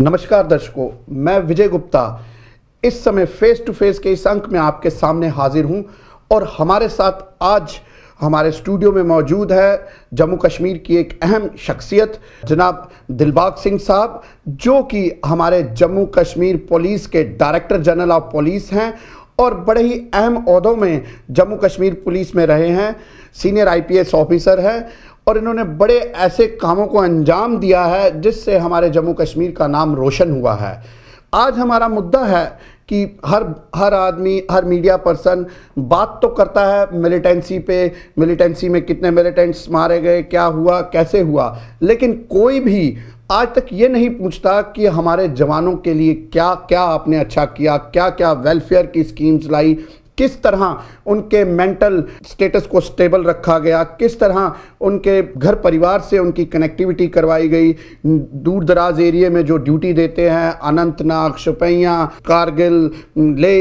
नमस्कार दर्शकों मैं विजय गुप्ता इस समय फेस टू फेस के इस अंक में आपके सामने हाजिर हूं और हमारे साथ आज हमारे स्टूडियो में मौजूद है जम्मू कश्मीर की एक अहम शख्सियत जनाब दिलबाग सिंह साहब जो कि हमारे जम्मू कश्मीर पुलिस के डायरेक्टर जनरल ऑफ पुलिस हैं और बड़े ही अहम अहदों में जम्मू कश्मीर पुलिस में रहे हैं सीनियर आईपीएस ऑफिसर हैं और इन्होंने बड़े ऐसे कामों को अंजाम दिया है जिससे हमारे जम्मू कश्मीर का नाम रोशन हुआ है आज हमारा मुद्दा है कि हर हर आदमी हर मीडिया पर्सन बात तो करता है मिलिटेंसी पे मिलिटेंसी में कितने मिलिटेंट्स मारे गए क्या हुआ कैसे हुआ लेकिन कोई भी आज तक ये नहीं पूछता कि हमारे जवानों के लिए क्या क्या आपने अच्छा किया क्या क्या वेलफेयर की स्कीम्स लाई किस तरह उनके मेंटल स्टेटस को स्टेबल रखा गया किस तरह उनके घर परिवार से उनकी कनेक्टिविटी करवाई गई दूर दराज एरिए में जो ड्यूटी देते हैं अनंतनाग शुपैया कारगिल ले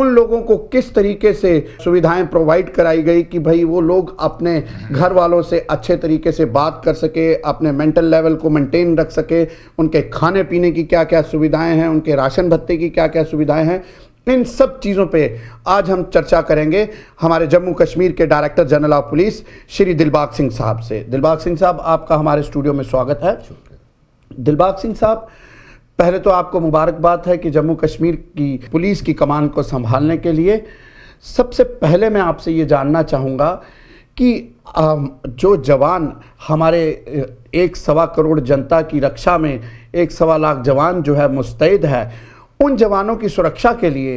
उन लोगों को किस तरीके से सुविधाएं प्रोवाइड कराई गई कि भाई वो लोग अपने घर वालों से अच्छे तरीके से बात कर सके अपने मेंटल लेवल को मेंटेन रख सके उनके खाने पीने की क्या क्या सुविधाएं हैं उनके राशन भत्ते की क्या क्या सुविधाएं हैं इन सब चीज़ों पे आज हम चर्चा करेंगे हमारे जम्मू कश्मीर के director general of police Shri Dilbag Singh साहब से दिलबाग सिंह साहब आपका हमारे स्टूडियो में स्वागत है दिलबाग सिंह साहब पहले तो आपको मुबारकबाद है कि जम्मू कश्मीर की पुलिस की कमान को संभालने के लिए सबसे पहले मैं आपसे ये जानना चाहूँगा कि जो जवान हमारे एक सवा करोड़ जनता की रक्षा में एक सवा लाख जवान जो है मुस्तैद है उन जवानों की सुरक्षा के लिए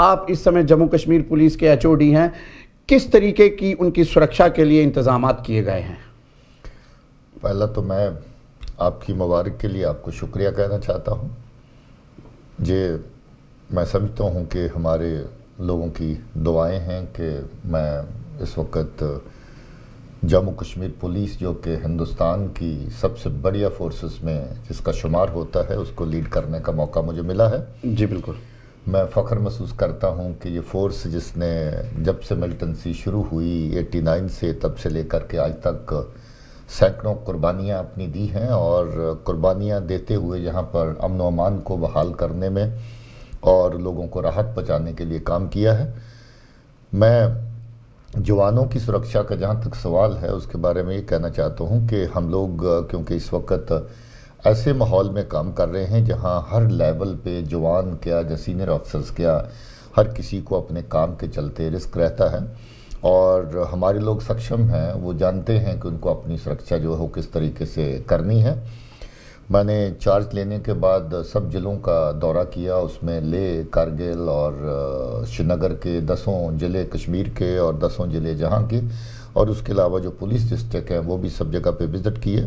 आप इस समय जम्मू कश्मीर पुलिस के एच हैं किस तरीके की उनकी सुरक्षा के लिए इंतज़ाम किए गए हैं पहला तो मैं आपकी मुबारक के लिए आपको शुक्रिया कहना चाहता हूँ ये मैं समझता हूँ कि हमारे लोगों की दुआएं हैं कि मैं इस वक्त जम्मू कश्मीर पुलिस जो कि हिंदुस्तान की सबसे बढ़िया फोर्सेस में जिसका शुमार होता है उसको लीड करने का मौका मुझे मिला है जी बिल्कुल मैं फ़ख्र महसूस करता हूँ कि ये फोर्स जिसने जब से मिलिटेंसी शुरू हुई 89 से तब से लेकर के आज तक सैकड़ों कुर्बानियां अपनी दी हैं और कुर्बानियाँ देते हुए यहाँ पर अमन अमान को बहाल करने में और लोगों को राहत पहुँचाने के लिए काम किया है मैं जवानों की सुरक्षा का जहाँ तक सवाल है उसके बारे में ये कहना चाहता हूँ कि हम लोग क्योंकि इस वक्त ऐसे माहौल में काम कर रहे हैं जहाँ हर लेवल पे जवान क्या या सीनियर ऑफिसर्स क्या हर किसी को अपने काम के चलते रिस्क रहता है और हमारे लोग सक्षम हैं वो जानते हैं कि उनको अपनी सुरक्षा जो है वो किस तरीके से करनी है मैंने चार्ज लेने के बाद सब ज़िलों का दौरा किया उसमें ले कारगिल और श्रीनगर के दसों ज़िले कश्मीर के और दसों ज़िले जहाँ के और उसके अलावा जो पुलिस डिस्ट्रिक्ट हैं वो भी सब जगह पे विज़िट किए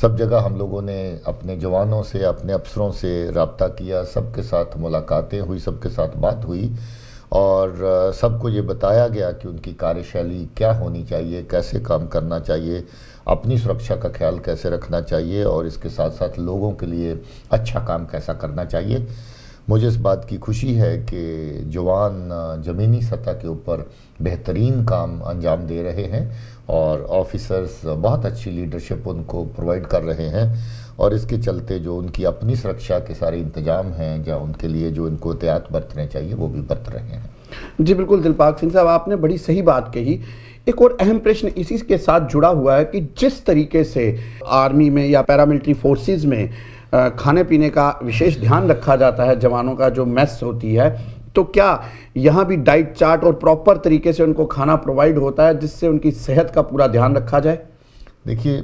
सब जगह हम लोगों ने अपने जवानों से अपने अफसरों से रबता किया सबके साथ मुलाकातें हुई सबके साथ बात हुई और सबको ये बताया गया कि उनकी कार्यशैली क्या होनी चाहिए कैसे काम करना चाहिए अपनी सुरक्षा का ख्याल कैसे रखना चाहिए और इसके साथ साथ लोगों के लिए अच्छा काम कैसा करना चाहिए मुझे इस बात की खुशी है कि जवान ज़मीनी सतह के ऊपर बेहतरीन काम अंजाम दे रहे हैं और ऑफिसर्स बहुत अच्छी लीडरशिप उनको प्रोवाइड कर रहे हैं और इसके चलते जो उनकी अपनी सुरक्षा के सारे इंतजाम हैं या उनके लिए जो इनको एहतियात बरतने चाहिए वो भी बरत रहे हैं जी बिल्कुल दिलपाक सिंह साहब आपने बड़ी सही बात कही एक और अहम प्रश्न इसी के साथ जुड़ा हुआ है कि जिस तरीके से आर्मी में या पैरामिलिट्री फोर्सेस में खाने पीने का विशेष ध्यान रखा जाता है जवानों का जो मेस होती है तो क्या यहाँ भी डाइट चार्ट और प्रॉपर तरीके से उनको खाना प्रोवाइड होता है जिससे उनकी सेहत का पूरा ध्यान रखा जाए देखिए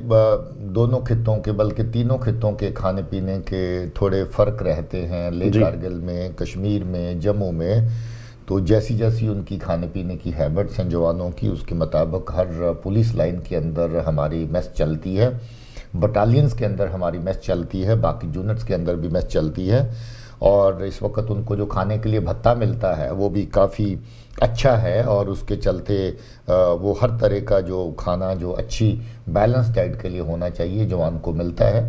दोनों खितों के बल्कि तीनों खितों के खाने पीने के थोड़े फ़र्क रहते हैं ले कारगिल में कश्मीर में जम्मू में तो जैसी जैसी उनकी खाने पीने की हैबिट्स हैं जवानों की उसके मुताबिक हर पुलिस लाइन के अंदर हमारी मैच चलती है बटालियंस के अंदर हमारी मैच चलती है बाकी यूनिट्स के अंदर भी मैच चलती है और इस वक्त उनको जो खाने के लिए भत्ता मिलता है वो भी काफ़ी अच्छा है और उसके चलते वो हर तरह का जो खाना जो अच्छी बैलेंस डाइट के लिए होना चाहिए जवान को मिलता है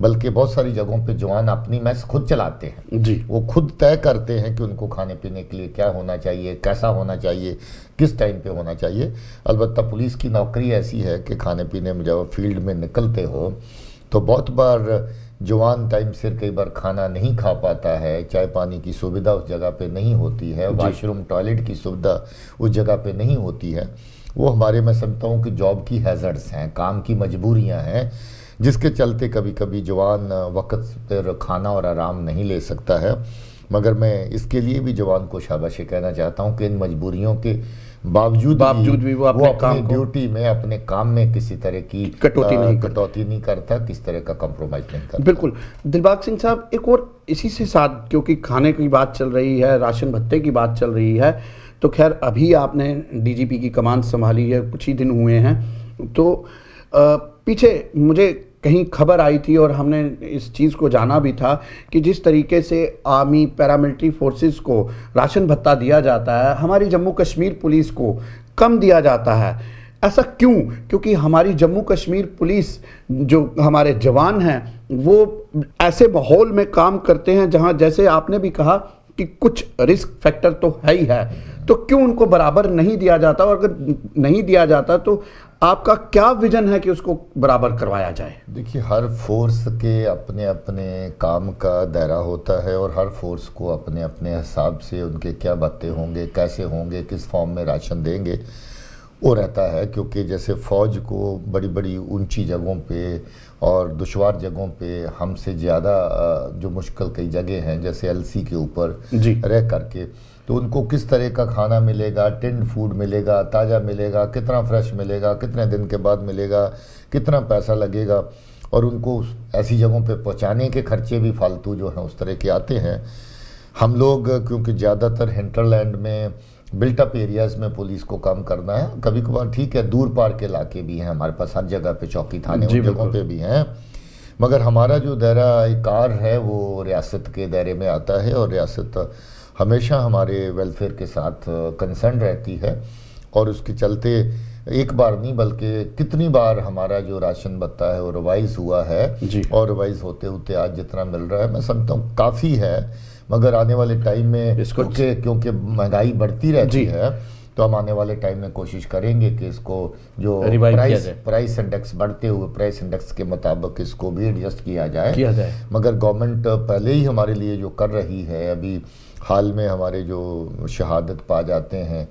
बल्कि बहुत सारी जगहों पे जवान अपनी मैस खुद चलाते हैं जी वो खुद तय करते हैं कि उनको खाने पीने के लिए क्या होना चाहिए कैसा होना चाहिए किस टाइम पे होना चाहिए अलबत्त पुलिस की नौकरी ऐसी है कि खाने पीने में जब फील्ड में निकलते हो तो बहुत बार जवान टाइम से कई बार खाना नहीं खा पाता है चाय पानी की सुविधा उस जगह पे नहीं होती है वाशरूम टॉयलेट की सुविधा उस जगह पे नहीं होती है वो हमारे मैं समझता हूँ कि जॉब की हैज़र्ड्स हैं काम की मजबूरियाँ हैं जिसके चलते कभी कभी जवान वक़्त पर खाना और आराम नहीं ले सकता है मगर मैं इसके लिए भी जवान को शाबाश कहना चाहता हूँ कि इन मजबूरियों के बावजूद बावजूद भी, भी वो अपने, वो काम ड्यूटी में अपने काम में किसी तरह की कटौती नहीं कटौती नहीं करता किस तरह का कॉम्प्रोमाइज़ नहीं करता बिल्कुल दिलबाग सिंह साहब एक और इसी से साथ क्योंकि खाने की बात चल रही है राशन भत्ते की बात चल रही है तो खैर अभी आपने डीजीपी की कमान संभाली है कुछ ही दिन हुए हैं तो आ, पीछे मुझे कहीं खबर आई थी और हमने इस चीज़ को जाना भी था कि जिस तरीके से आर्मी पैरामिलिट्री फोर्सेस को राशन भत्ता दिया जाता है हमारी जम्मू कश्मीर पुलिस को कम दिया जाता है ऐसा क्यों क्योंकि हमारी जम्मू कश्मीर पुलिस जो हमारे जवान हैं वो ऐसे माहौल में काम करते हैं जहां जैसे आपने भी कहा कि कुछ रिस्क फैक्टर तो है ही है तो क्यों उनको बराबर नहीं दिया जाता और अगर नहीं दिया जाता तो आपका क्या विजन है कि उसको बराबर करवाया जाए देखिए हर फोर्स के अपने अपने काम का दायरा होता है और हर फोर्स को अपने अपने हिसाब से उनके क्या बातें होंगे कैसे होंगे किस फॉर्म में राशन देंगे वो रहता है क्योंकि जैसे फ़ौज को बड़ी बड़ी ऊंची जगहों पे और दुशवार जगहों पे हमसे ज़्यादा जो मुश्किल कई जगह हैं जैसे एलसी के ऊपर रह करके तो उनको किस तरह का खाना मिलेगा टेंड फूड मिलेगा ताज़ा मिलेगा कितना फ्रेश मिलेगा कितने दिन के बाद मिलेगा कितना पैसा लगेगा और उनको ऐसी जगहों पे पहुंचाने के खर्चे भी फालतू जो हैं उस तरह के आते हैं हम लोग क्योंकि ज़्यादातर हिंटरलैंड में बिल्टअप एरियाज़ में पुलिस को काम करना है कभी कभार ठीक है दूर पार के इलाके भी हैं हमारे पास हर जगह पे चौकी थाने उन जगहों पे भी हैं मगर हमारा जो दायरा कार है वो रियासत के दायरे में आता है और रियासत हमेशा हमारे वेलफेयर के साथ कंसर्न रहती है और उसके चलते एक बार नहीं बल्कि कितनी बार हमारा जो राशन बत्ता है वो रिवाइज़ हुआ है और रिवाइज़ होते होते आज जितना मिल रहा है मैं समझता हूँ काफ़ी है मगर आने वाले टाइम में क्योंकि क्योंकि महंगाई बढ़ती रहती है तो हम आने वाले टाइम में कोशिश करेंगे कि इसको जो प्राइस प्राइस इंडेक्स बढ़ते हुए प्राइस इंडेक्स के मुताबिक इसको भी एडजस्ट किया जाए किया जाए मगर गवर्नमेंट पहले ही हमारे लिए जो कर रही है अभी हाल में हमारे जो शहादत पा जाते हैं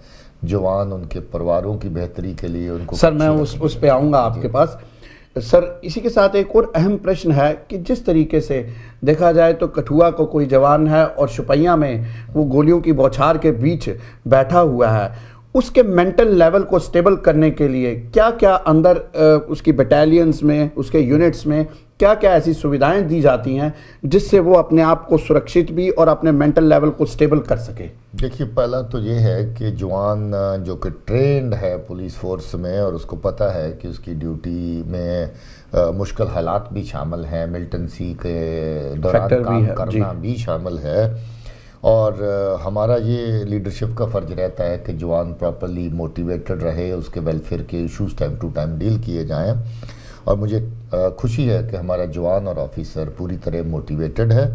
जवान उनके परिवारों की बेहतरी के लिए उनको सर मैं उस उस पर आऊँगा आपके पास सर इसी के साथ एक और अहम प्रश्न है कि जिस तरीके से देखा जाए तो कठुआ को कोई जवान है और शुपैया में वो गोलियों की बौछार के बीच बैठा हुआ है उसके मेंटल लेवल को स्टेबल करने के लिए क्या क्या अंदर उसकी बटालियंस में उसके यूनिट्स में क्या क्या ऐसी सुविधाएं दी जाती हैं जिससे वो अपने आप को सुरक्षित भी और अपने मेंटल लेवल को स्टेबल कर सके देखिए पहला तो ये है कि जवान जो कि ट्रेंड है पुलिस फोर्स में और उसको पता है कि उसकी ड्यूटी में आ, मुश्किल हालात भी शामिल हैं मिल्टनसी के दौरान काम भी करना भी शामिल है और हमारा ये लीडरशिप का फ़र्ज रहता है कि जवान प्रॉपरली मोटिवेटेड रहे उसके वेलफेयर के issues time to time deal किए जाएँ और मुझे खुशी है कि हमारा जवान और ऑफिसर पूरी तरह मोटिवेटेड है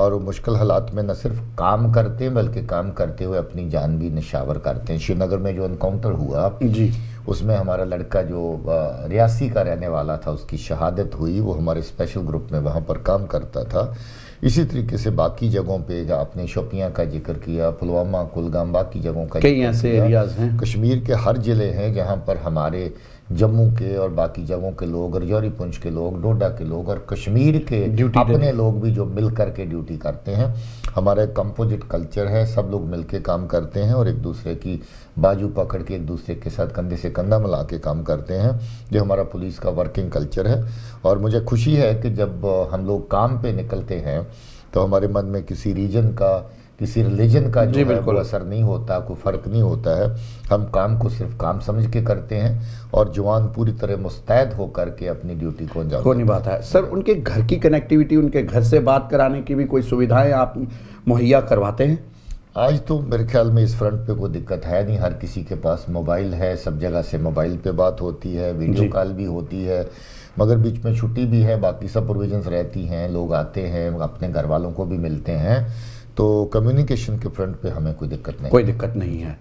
और मुश्किल हालात में न सिर्फ काम करते हैं बल्कि काम करते हुए अपनी जान भी निशावर करते हैं श्रीनगर में जो इनकाउंटर हुआ जी उसमें हमारा लड़का जो रियासी का रहने वाला था उसकी शहादत हुई वो हमारे स्पेशल ग्रुप में वहाँ पर काम करता था इसी तरीके से बाकी जगहों पे आपने शोपियाँ का जिक्र किया पुलवामा कुलगाम बाकी जगहों का कई ऐसे एरियाज हैं कश्मीर के हर ज़िले हैं जहाँ पर हमारे जम्मू के और बाकी जगहों के लोग रजौरी पुंछ के लोग डोडा के लोग और कश्मीर के ड्यूटी अपने लोग भी जो मिल कर के ड्यूटी करते हैं हमारा एक कंपोजिट कल्चर है सब लोग मिल के काम करते हैं और एक दूसरे की बाजू पकड़ के एक दूसरे के साथ कंधे से कंधा मिला के काम करते हैं जो हमारा पुलिस का वर्किंग कल्चर है और मुझे खुशी है कि जब हम लोग काम पर निकलते हैं तो हमारे मन में किसी रीजन का किसी रिलीजन का जो बिल्कुल असर नहीं होता कोई फ़र्क नहीं होता है हम काम को सिर्फ काम समझ के करते हैं और जवान पूरी तरह मुस्तैद होकर के अपनी ड्यूटी को अंजाम को नहीं बात है सर उनके घर की कनेक्टिविटी उनके घर से बात कराने की भी कोई सुविधाएं आप मुहैया करवाते हैं आज तो मेरे ख्याल में इस फ्रंट पे कोई दिक्कत है नहीं हर किसी के पास मोबाइल है सब जगह से मोबाइल पे बात होती है वीडियो कॉल भी होती है मगर बीच में छुट्टी भी है बाकी सब प्रोविजंस रहती हैं लोग आते हैं अपने घर वालों को भी मिलते हैं तो कम्युनिकेशन के फ्रंट पे हमें कोई दिक्कत नहीं कोई दिक्कत नहीं है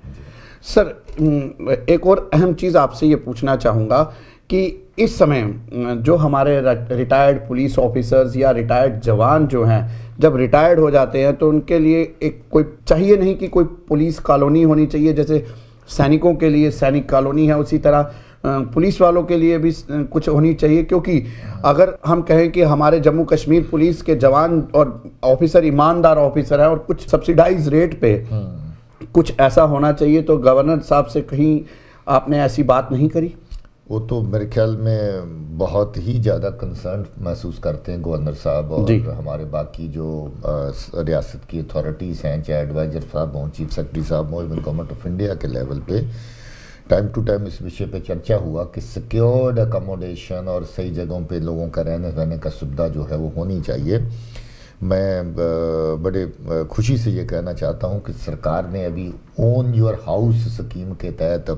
सर एक और अहम चीज़ आपसे ये पूछना चाहूँगा कि इस समय जो हमारे रिटायर्ड पुलिस ऑफिसर्स या रिटायर्ड जवान जो हैं जब रिटायर्ड हो जाते हैं तो उनके लिए एक कोई चाहिए नहीं कि कोई पुलिस कॉलोनी होनी चाहिए जैसे सैनिकों के लिए सैनिक कॉलोनी है उसी तरह पुलिस वालों के लिए भी कुछ होनी चाहिए क्योंकि अगर हम कहें कि हमारे जम्मू कश्मीर पुलिस के जवान और ऑफिसर ईमानदार ऑफिसर हैं और कुछ सब्सिडाइज रेट पे हम्म। कुछ ऐसा होना चाहिए तो गवर्नर साहब से कहीं आपने ऐसी बात नहीं करी वो तो मेरे ख्याल में बहुत ही ज़्यादा कंसर्न महसूस करते हैं गवर्नर साहब और हमारे बाकी जो आ, रियासत की अथॉरिटीज़ हैं चाहे एडवाइज़र साहब हों चीफ सेक्रेटरी साहब हों इवन गवर्नमेंट ऑफ इंडिया के लेवल पे टाइम टू टाइम इस विषय पे चर्चा हुआ कि सिक्योर्ड अकोमोडेशन और सही जगहों पे लोगों का रहने रहने का सुविधा जो है वो होनी चाहिए मैं बड़े खुशी से ये कहना चाहता हूँ कि सरकार ने अभी ओन योर हाउस स्कीम के तहत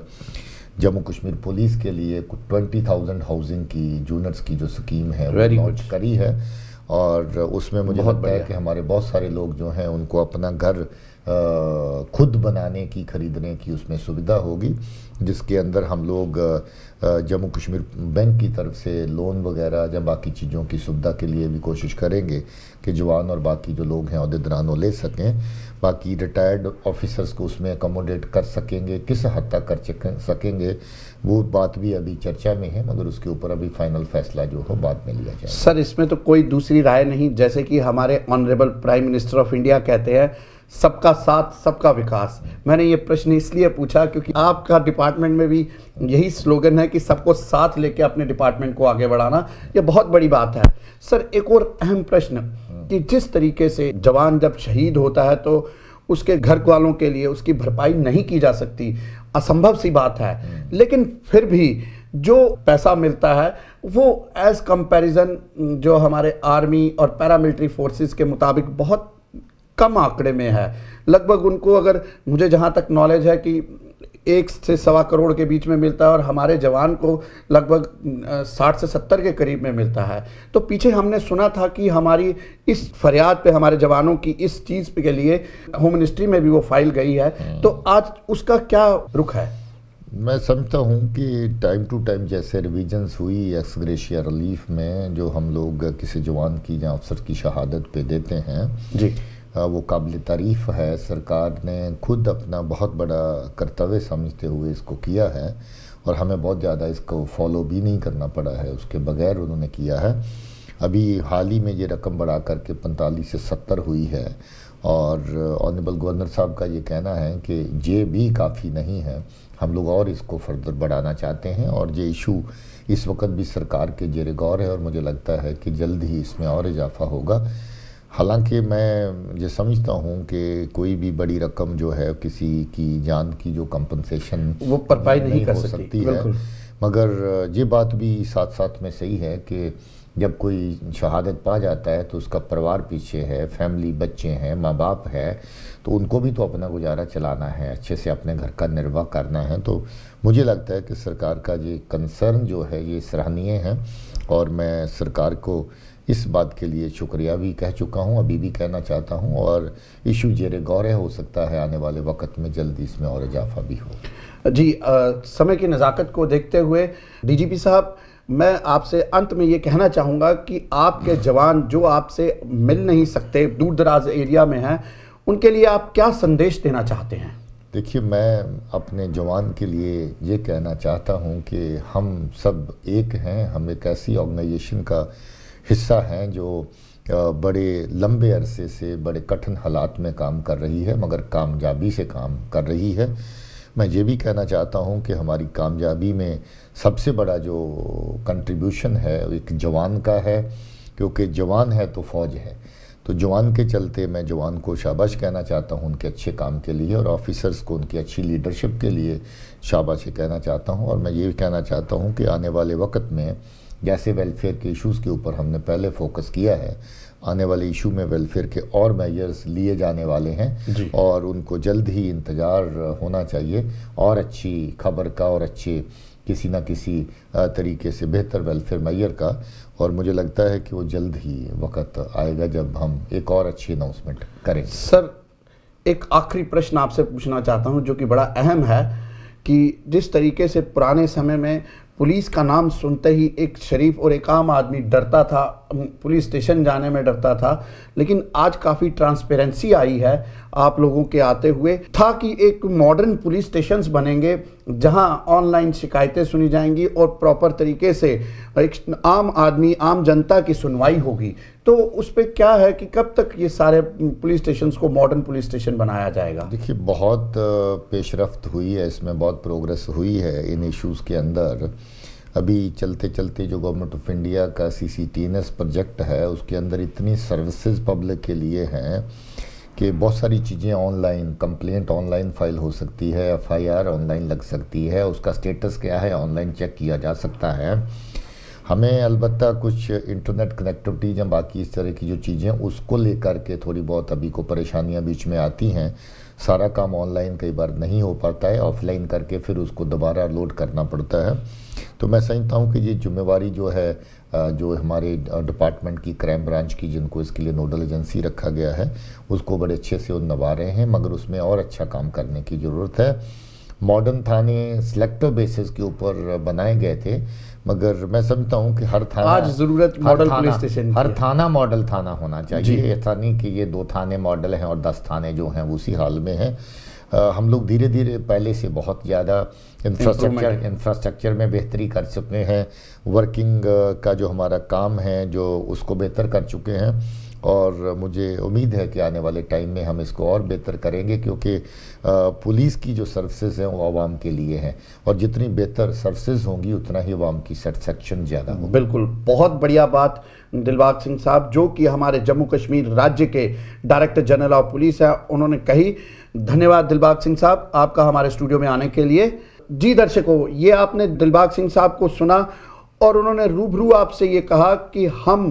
जम्मू कश्मीर पुलिस के लिए कुछ ट्वेंटी थाउजेंड हाउसिंग की जूनर्स की जो स्कीम है Very वो लॉन्च करी है और उसमें मुझे लगता है कि हमारे बहुत सारे लोग जो हैं उनको अपना घर खुद बनाने की ख़रीदने की उसमें सुविधा होगी जिसके अंदर हम लोग जम्मू कश्मीर बैंक की तरफ से लोन वगैरह या बाकी चीज़ों की सुविधा के लिए भी कोशिश करेंगे कि जवान और बाकी जो लोग हैं अहदेदारान वो ले सकें बाकी रिटायर्ड ऑफिसर्स को उसमें एकोमोडेट कर सकेंगे किस हद तक कर सकेंगे वो बात भी अभी चर्चा में है मगर उसके ऊपर अभी फाइनल फैसला जो हो बाद में लिया जाए सर इसमें तो कोई दूसरी राय नहीं जैसे कि हमारे honourable prime minister of India कहते हैं सबका साथ सबका विकास मैंने ये प्रश्न इसलिए पूछा क्योंकि आपका डिपार्टमेंट में भी यही स्लोगन है कि सबको साथ लेके अपने डिपार्टमेंट को आगे बढ़ाना ये बहुत बड़ी बात है सर एक और अहम प्रश्न कि जिस तरीके से जवान जब शहीद होता है तो उसके घर वालों के लिए उसकी भरपाई नहीं की जा सकती असंभव सी बात है लेकिन फिर भी जो पैसा मिलता है वो एज़ कंपैरिजन जो हमारे आर्मी और पैरामिलिट्री फोर्सेस के मुताबिक बहुत कम आंकड़े में है लगभग उनको अगर मुझे जहाँ तक नॉलेज है कि एक से सवा करोड़ के बीच में मिलता है और हमारे जवान को लगभग साठ से सत्तर के करीब में मिलता है तो पीछे हमने सुना था कि हमारी इस फरियाद पे हमारे जवानों की इस चीज़ के लिए होम मिनिस्ट्री में भी वो फाइल गई है हम्म। तो आज उसका क्या रुख है मैं समझता हूँ कि टाइम टू टाइम जैसे रिविजन्स हुई एक्सग्रेशिया रिलीफ में जो हम लोग किसी जवान की या अफसर की शहादत पे देते हैं जी हाँ, वो काबिल तारीफ़ है सरकार ने खुद अपना बहुत बड़ा कर्तव्य समझते हुए इसको किया है और हमें बहुत ज़्यादा इसको फॉलो भी नहीं करना पड़ा है उसके बगैर उन्होंने किया है अभी हाल ही में ये रकम बढ़ा करके पैंतालीस से सत्तर हुई है और ऑनरेबल गवर्नर साहब का ये कहना है कि ये भी काफ़ी नहीं है हम लोग और इसको फर्दर बढ़ाना चाहते हैं और ये इशू इस वक्त भी सरकार के जेरे गौर है और मुझे लगता है कि जल्द ही इसमें और इजाफा होगा हालांकि मैं ये समझता हूँ कि कोई भी बड़ी रकम जो है किसी की जान की जो कंपनसेशन वो भरपाई नहीं, नहीं कर सकती, सकती है मगर ये बात भी साथ साथ में सही है कि जब कोई शहादत पा जाता है तो उसका परिवार पीछे है फैमिली बच्चे हैं माँ बाप है तो उनको भी तो अपना गुजारा चलाना है अच्छे से अपने घर का निर्वाह करना है तो मुझे लगता है कि सरकार का ये कंसर्न जो है ये सराहनीय है और मैं सरकार को इस बात के लिए शुक्रिया भी कह चुका हूँ अभी भी कहना चाहता हूँ और इशू जेर गौर हो सकता है आने वाले वक्त में जल्दी इसमें और इजाफा भी हो जी आ, समय की नज़ाकत को देखते हुए डीजीपी साहब मैं आपसे अंत में ये कहना चाहूँगा कि आपके जवान जो आपसे मिल नहीं सकते दूर दराज एरिया में हैं उनके लिए आप क्या संदेश देना चाहते हैं देखिए मैं अपने जवान के लिए ये कहना चाहता हूँ कि हम सब एक हैं हम एक ऐसी ऑर्गेनाइजेशन का हिस्सा हैं जो बड़े लंबे अरसे से बड़े कठिन हालात में काम कर रही है मगर कामयाबी से काम कर रही है मैं ये भी कहना चाहता हूँ कि हमारी कामयाबी में सबसे बड़ा जो कंट्रीब्यूशन है एक जवान का है क्योंकि जवान है तो फ़ौज है तो जवान के चलते मैं जवान को शाबाश कहना चाहता हूँ उनके अच्छे काम के लिए और ऑफिसर्स को उनकी अच्छी लीडरशिप के लिए शाबाश कहना चाहता हूँ और मैं ये कहना चाहता हूँ कि आने वाले वक्त में जैसे वेलफेयर के इश्यूज़ के ऊपर हमने पहले फोकस किया है आने वाले इशू में वेलफेयर के और मेजर्स लिए जाने वाले हैं और उनको जल्द ही इंतज़ार होना चाहिए और अच्छी खबर का और अच्छे किसी ना किसी तरीके से बेहतर वेलफेयर मैयर का और मुझे लगता है कि वो जल्द ही वक्त आएगा जब हम एक और अच्छी अनाउंसमेंट करें सर एक आखिरी प्रश्न आपसे पूछना चाहता हूँ जो कि बड़ा अहम है कि जिस तरीके से पुराने समय में पुलिस का नाम सुनते ही एक शरीफ और एक आम आदमी डरता था पुलिस स्टेशन जाने में डरता था लेकिन आज काफ़ी ट्रांसपेरेंसी आई है आप लोगों के आते हुए था कि एक मॉडर्न पुलिस स्टेशंस बनेंगे जहां ऑनलाइन शिकायतें सुनी जाएंगी और प्रॉपर तरीके से एक आम आदमी आम जनता की सुनवाई होगी तो उस पर क्या है कि कब तक ये सारे पुलिस स्टेशन को मॉडर्न पुलिस स्टेशन बनाया जाएगा देखिए बहुत पेशरफ्त हुई है इसमें बहुत प्रोग्रेस हुई है इन इश्यूज़ के अंदर अभी चलते चलते जो गवर्नमेंट ऑफ इंडिया का C C T N S project है उसके अंदर इतनी सर्विसेज पब्लिक के लिए हैं कि बहुत सारी चीज़ें ऑनलाइन कंप्लेंट ऑनलाइन फाइल हो सकती है एफ आई आर ऑनलाइन लग सकती है उसका स्टेटस क्या है ऑनलाइन चेक किया जा सकता है हमें अलबत्त कुछ इंटरनेट कनेक्टिविटी या बाकी इस तरह की जो चीज़ें उसको लेकर के थोड़ी बहुत अभी को परेशानियां बीच में आती हैं सारा काम ऑनलाइन कई बार नहीं हो पाता है ऑफलाइन करके फिर उसको दोबारा लोड करना पड़ता है तो मैं समझता हूँ कि ये जिम्मेवारी जो है जो हमारे डिपार्टमेंट की क्राइम ब्रांच की जिनको इसके लिए नोडल एजेंसी रखा गया है उसको बड़े अच्छे से वो नवा रहे हैं मगर उसमें और अच्छा काम करने की ज़रूरत है मॉडर्न थाने सिलेक्टर बेसिस के ऊपर बनाए गए थे मगर मैं समझता हूँ कि हर थाना आज जरूरत मॉडल पुलिस स्टेशन हर थाना मॉडल थाना होना चाहिए ऐसा नहीं कि ये दो थाने मॉडल हैं और दस थाने जो हैं उसी हाल में हैं हम लोग धीरे धीरे पहले से बहुत ज़्यादा इंफ्रास्ट्रक्चर इंफ्रास्ट्रक्चर में बेहतरी कर चुके हैं वर्किंग का जो हमारा काम है जो उसको बेहतर कर चुके हैं और मुझे उम्मीद है कि आने वाले टाइम में हम इसको और बेहतर करेंगे क्योंकि पुलिस की जो सर्विसेज हैं वो आवाम के लिए हैं और जितनी बेहतर सर्विसेज होंगी उतना ही आवाम की सेटिसफेक्शन ज़्यादा होगी बिल्कुल बहुत बढ़िया बात दिलबाग सिंह साहब जो कि हमारे जम्मू कश्मीर राज्य के डायरेक्टर जनरल ऑफ पुलिस हैं उन्होंने कही धन्यवाद दिलबाग सिंह साहब आपका हमारे स्टूडियो में आने के लिए जी दर्शकों ये आपने दिलबाग सिंह साहब को सुना और उन्होंने रूबरू आपसे ये कहा कि हम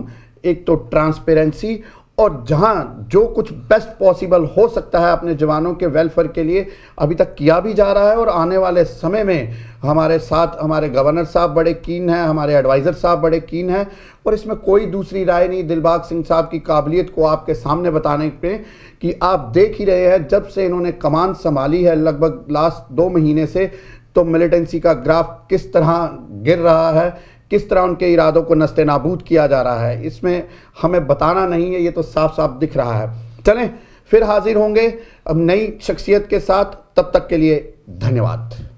एक तो ट्रांसपेरेंसी और जहां जो कुछ बेस्ट पॉसिबल हो सकता है अपने जवानों के वेलफेयर के लिए अभी तक किया भी जा रहा है और आने वाले समय में हमारे साथ हमारे गवर्नर साहब बड़े कीन हैं हमारे एडवाइज़र साहब बड़े कीन हैं और इसमें कोई दूसरी राय नहीं दिलबाग सिंह साहब की काबिलियत को आपके सामने बताने पे कि आप देख ही रहे हैं जब से इन्होंने कमान संभाली है लगभग लास्ट दो महीने से तो मिलिटेंसी का ग्राफ किस तरह गिर रहा है किस तरह उनके इरादों को नस्ते नाबूद किया जा रहा है इसमें हमें बताना नहीं है ये तो साफ साफ दिख रहा है चलें फिर हाजिर होंगे अब नई शख्सियत के साथ तब तक के लिए धन्यवाद